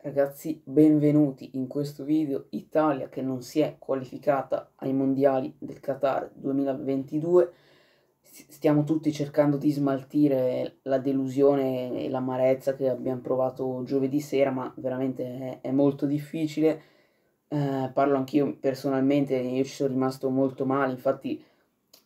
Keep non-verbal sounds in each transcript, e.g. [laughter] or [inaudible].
Ragazzi, benvenuti in questo video. Italia che non si è qualificata ai mondiali del Qatar 2022. Stiamo tutti cercando di smaltire la delusione e l'amarezza che abbiamo provato giovedì sera, ma veramente è, è molto difficile. Eh, parlo anch'io personalmente, io ci sono rimasto molto male, infatti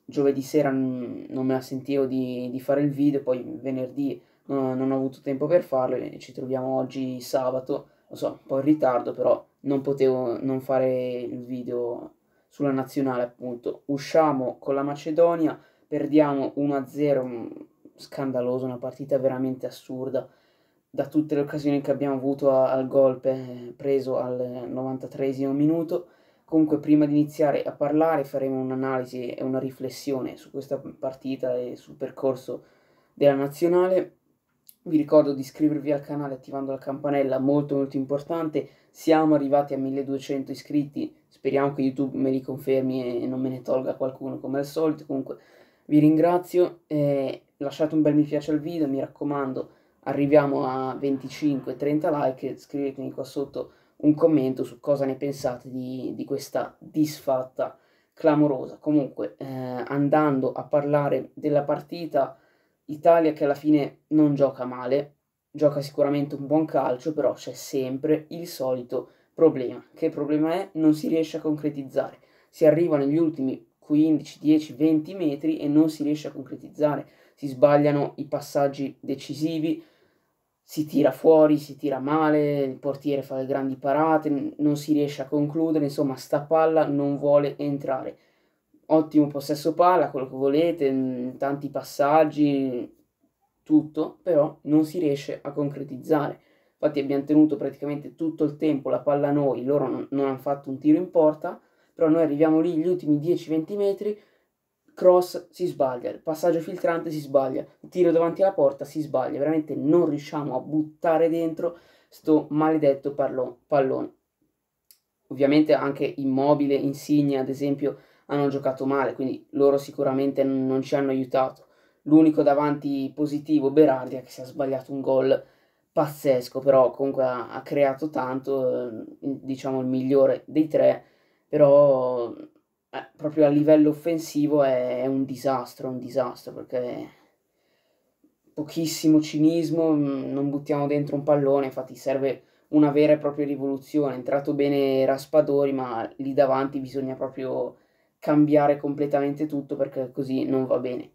giovedì sera non me la sentivo di, di fare il video, poi venerdì eh, non ho avuto tempo per farlo e ci troviamo oggi sabato, lo so, un po' in ritardo, però non potevo non fare il video sulla nazionale appunto. Usciamo con la Macedonia, perdiamo 1-0, scandaloso, una partita veramente assurda da tutte le occasioni che abbiamo avuto a, al gol preso al 93 minuto. Comunque prima di iniziare a parlare faremo un'analisi e una riflessione su questa partita e sul percorso della nazionale. Vi ricordo di iscrivervi al canale attivando la campanella, molto molto importante. Siamo arrivati a 1200 iscritti, speriamo che YouTube me li confermi e non me ne tolga qualcuno come al solito. Comunque vi ringrazio, eh, lasciate un bel mi piace al video, mi raccomando, arriviamo a 25-30 like, scrivetemi qua sotto un commento su cosa ne pensate di, di questa disfatta clamorosa. Comunque eh, andando a parlare della partita Italia che alla fine non gioca male, gioca sicuramente un buon calcio, però c'è sempre il solito problema. Che problema è? Non si riesce a concretizzare. Si arriva negli ultimi 15, 10, 20 metri e non si riesce a concretizzare. Si sbagliano i passaggi decisivi, si tira fuori, si tira male, il portiere fa le grandi parate, non si riesce a concludere, insomma sta palla non vuole entrare ottimo possesso palla, quello che volete, mm, tanti passaggi, tutto, però non si riesce a concretizzare. Infatti abbiamo tenuto praticamente tutto il tempo la palla a noi, loro non, non hanno fatto un tiro in porta, però noi arriviamo lì gli ultimi 10-20 metri, cross si sbaglia, il passaggio filtrante si sbaglia, tiro davanti alla porta si sbaglia, veramente non riusciamo a buttare dentro sto maledetto pallone. Ovviamente anche immobile, insigne ad esempio hanno giocato male, quindi loro sicuramente non ci hanno aiutato. L'unico davanti positivo, Berardia, che si è sbagliato un gol pazzesco, però comunque ha, ha creato tanto, eh, diciamo il migliore dei tre, però eh, proprio a livello offensivo è, è un disastro, è un disastro perché pochissimo cinismo, mm, non buttiamo dentro un pallone, infatti serve una vera e propria rivoluzione. È entrato bene Raspadori, ma lì davanti bisogna proprio cambiare completamente tutto perché così non va bene.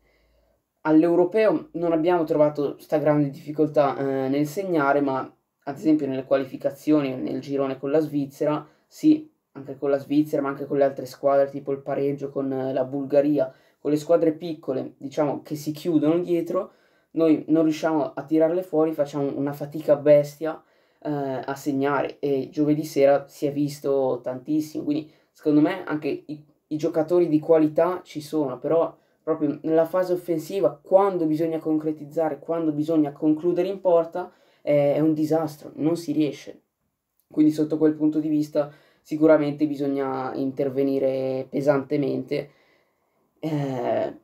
All'europeo non abbiamo trovato questa grande difficoltà eh, nel segnare, ma ad esempio nelle qualificazioni, nel girone con la Svizzera, sì, anche con la Svizzera, ma anche con le altre squadre, tipo il pareggio con eh, la Bulgaria, con le squadre piccole, diciamo, che si chiudono dietro, noi non riusciamo a tirarle fuori, facciamo una fatica bestia eh, a segnare e giovedì sera si è visto tantissimo, quindi secondo me anche i, i giocatori di qualità ci sono, però proprio nella fase offensiva, quando bisogna concretizzare, quando bisogna concludere in porta, eh, è un disastro, non si riesce. Quindi sotto quel punto di vista sicuramente bisogna intervenire pesantemente. Eh,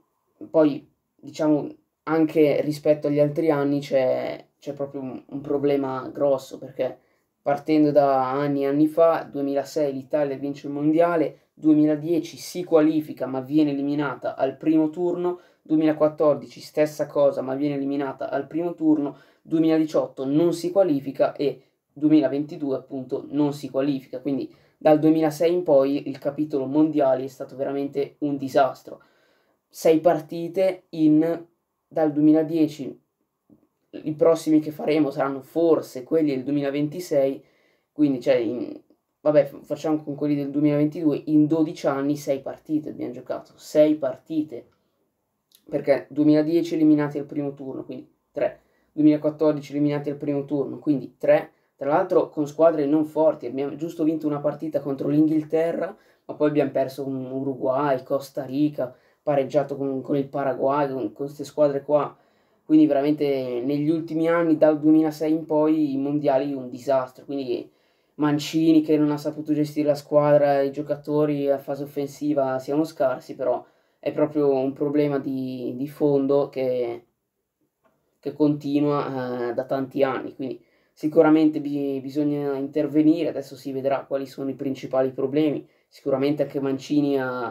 poi, diciamo, anche rispetto agli altri anni c'è, c'è proprio un, un, problema grosso perché partendo da anni e anni fa, 2006 l'Italia vince il mondiale, 2010 si qualifica ma viene eliminata al primo turno, 2014 stessa cosa ma viene eliminata al primo turno, 2018 non si qualifica e 2022 appunto non si qualifica, quindi dal 2006 in poi il capitolo mondiali è stato veramente un disastro. Sei partite in dal 2010 i prossimi che faremo saranno forse quelli del 2026, quindi cioè in, vabbè, facciamo con quelli del 2022, in 12 anni 6 partite abbiamo giocato, 6 partite, perché 2010 eliminati al primo turno, quindi 3, 2014 eliminati al primo turno, quindi 3, tra l'altro con squadre non forti, abbiamo giusto vinto una partita contro l'Inghilterra, ma poi abbiamo perso con Uruguay, Costa Rica, pareggiato con, con il Paraguay, con queste squadre qua, quindi veramente negli ultimi anni, dal 2006 in poi, i mondiali un disastro, quindi Mancini che non ha saputo gestire la squadra, i giocatori a fase offensiva siano scarsi, però è proprio un problema di, di fondo che, che continua eh, da tanti anni. Quindi sicuramente bi- bisogna intervenire, adesso si vedrà quali sono i principali problemi. Sicuramente anche Mancini ha,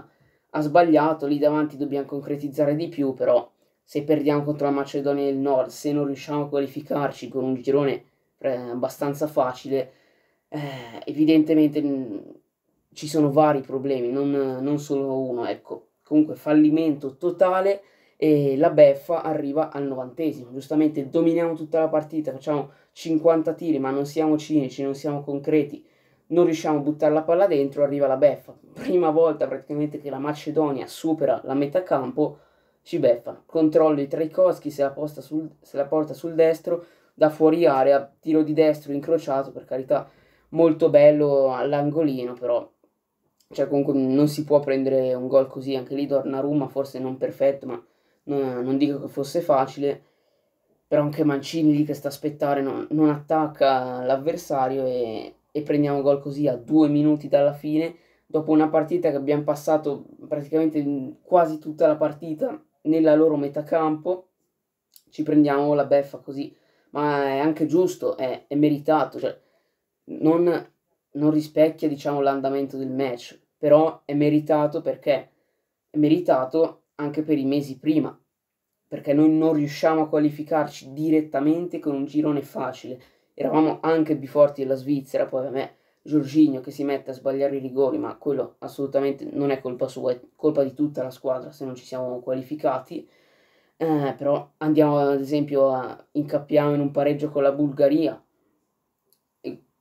ha sbagliato, lì davanti dobbiamo concretizzare di più, però se perdiamo contro la Macedonia del Nord, se non riusciamo a qualificarci con un girone eh, abbastanza facile, eh, evidentemente mh, mm, ci sono vari problemi, non, non solo uno, ecco. Comunque fallimento totale e la beffa arriva al novantesimo. Giustamente dominiamo tutta la partita, facciamo 50 tiri, ma non siamo cinici, non siamo concreti, non riusciamo a buttare la palla dentro, arriva la beffa. [laughs] Prima volta praticamente che la Macedonia supera la metà campo, ci beffa. Controllo di Traikowski, se, se la porta sul destro, da fuori area, tiro di destro incrociato, per carità, molto bello all'angolino, però cioè, comunque non si può prendere un gol così, anche lì Donnarumma forse non perfetto, ma non, non, dico che fosse facile, però anche Mancini lì che sta a aspettare no, non attacca l'avversario e, e prendiamo gol così a due minuti dalla fine, dopo una partita che abbiamo passato praticamente quasi tutta la partita nella loro metà campo, ci prendiamo la beffa così, ma è anche giusto, è, è meritato, cioè, non, non rispecchia diciamo, l'andamento del match, però è meritato perché è meritato anche per i mesi prima, perché noi non riusciamo a qualificarci direttamente con un girone facile. Eravamo anche più forti della Svizzera, poi a me Giorginio che si mette a sbagliare i rigori, ma quello assolutamente non è colpa sua, è colpa di tutta la squadra se non ci siamo qualificati. Eh, però andiamo ad esempio a incappiamo in un pareggio con la Bulgaria,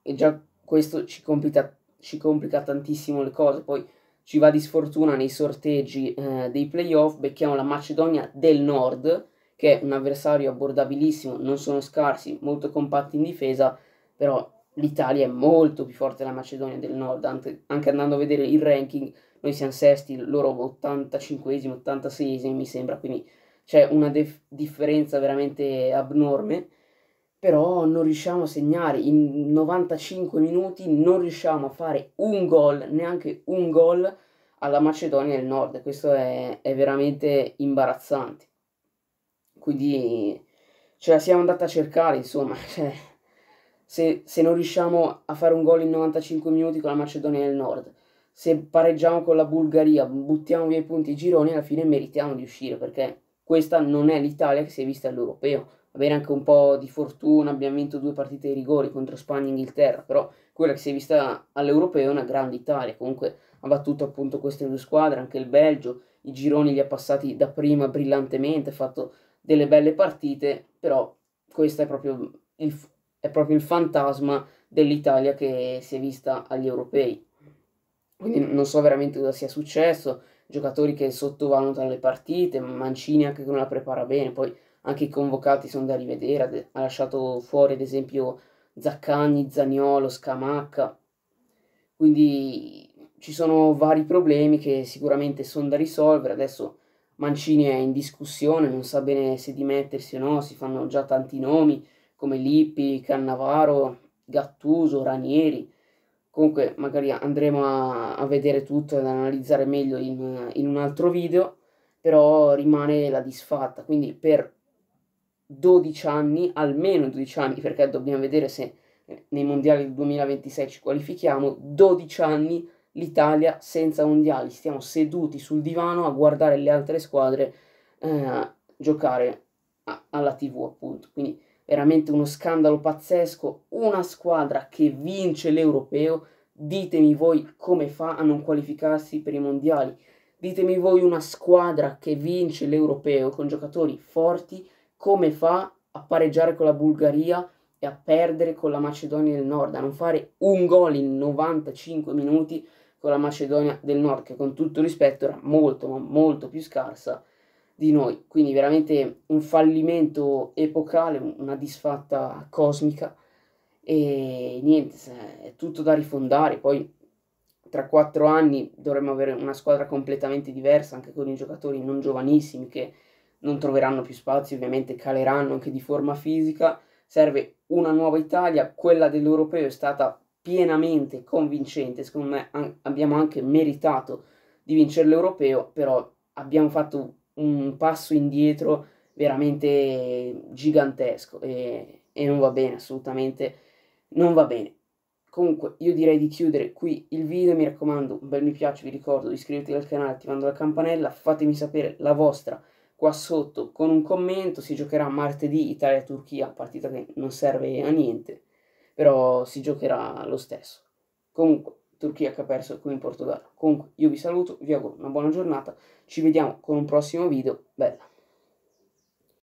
e già questo ci complica, ci complica tantissimo le cose. Poi ci va di sfortuna nei sorteggi eh, dei playoff, becchiamo la Macedonia del Nord, che è un avversario abbordabilissimo, non sono scarsi, molto compatti in difesa, però l'Italia è molto più forte della Macedonia del Nord, anche, anche andando a vedere il ranking, noi siamo sesti, loro 85esimi, 86esimi mi sembra, quindi c'è una def- differenza veramente abnorme però non riusciamo a segnare in 95 minuti, non riusciamo a fare un gol, neanche un gol alla Macedonia del Nord, questo è, è veramente imbarazzante. Quindi ce la siamo andata a cercare, insomma, [laughs] cioè, se, se non riusciamo a fare un gol in 95 minuti con la Macedonia del Nord, se pareggiamo con la Bulgaria, buttiamo via i punti gironi, alla fine meritiamo di uscire perché questa non è l'Italia che si è vista all'Europeo avere anche un po' di fortuna, abbiamo vinto due partite di rigori contro Spagna e Inghilterra, però quella che si è vista all'Europeo è una grande Italia, comunque ha battuto appunto queste due squadre, anche il Belgio, i gironi li ha passati da prima brillantemente, ha fatto delle belle partite, però questo è proprio il, è proprio il fantasma dell'Italia che si è vista agli Europei. Quindi non so veramente cosa sia successo, giocatori che sottovalutano le partite, Mancini anche che non la prepara bene, poi anche i convocati sono da rivedere, ha lasciato fuori ad esempio Zaccagni, Zaniolo, Scamacca, quindi ci sono vari problemi che sicuramente sono da risolvere, adesso Mancini è in discussione, non sa bene se dimettersi o no, si fanno già tanti nomi come Lippi, Cannavaro, Gattuso, Ranieri, comunque magari andremo a, a vedere tutto e ad analizzare meglio in, in un altro video, però rimane la disfatta, quindi per 12 anni, almeno 12 anni, perché dobbiamo vedere se eh, nei mondiali del 2026 ci qualifichiamo, 12 anni l'Italia senza mondiali, stiamo seduti sul divano a guardare le altre squadre eh, giocare a- alla tv appunto, quindi veramente uno scandalo pazzesco, una squadra che vince l'europeo, ditemi voi come fa a non qualificarsi per i mondiali, ditemi voi una squadra che vince l'europeo con giocatori forti come fa a pareggiare con la Bulgaria e a perdere con la Macedonia del Nord, a non fare un gol in 95 minuti con la Macedonia del Nord, che con tutto rispetto era molto, ma molto più scarsa di noi. Quindi veramente un fallimento epocale, una disfatta cosmica e niente, è tutto da rifondare. Poi tra quattro anni dovremmo avere una squadra completamente diversa, anche con i giocatori non giovanissimi che non troveranno più spazi, ovviamente caleranno anche di forma fisica. Serve una nuova Italia, quella dell'Europeo è stata pienamente convincente, secondo me an- abbiamo anche meritato di vincere l'Europeo, però abbiamo fatto un passo indietro veramente gigantesco e, e non va bene, assolutamente non va bene. Comunque io direi di chiudere qui il video, mi raccomando un bel mi piace, vi ricordo di iscrivervi al canale attivando la campanella, fatemi sapere la vostra qua sotto con un commento si giocherà martedì Italia-Turchia, partita che non serve a niente, però si giocherà lo stesso. Comunque, Turchia che ha perso qui in Portogallo. Comunque, io vi saluto, vi auguro una buona giornata, ci vediamo con un prossimo video, bella!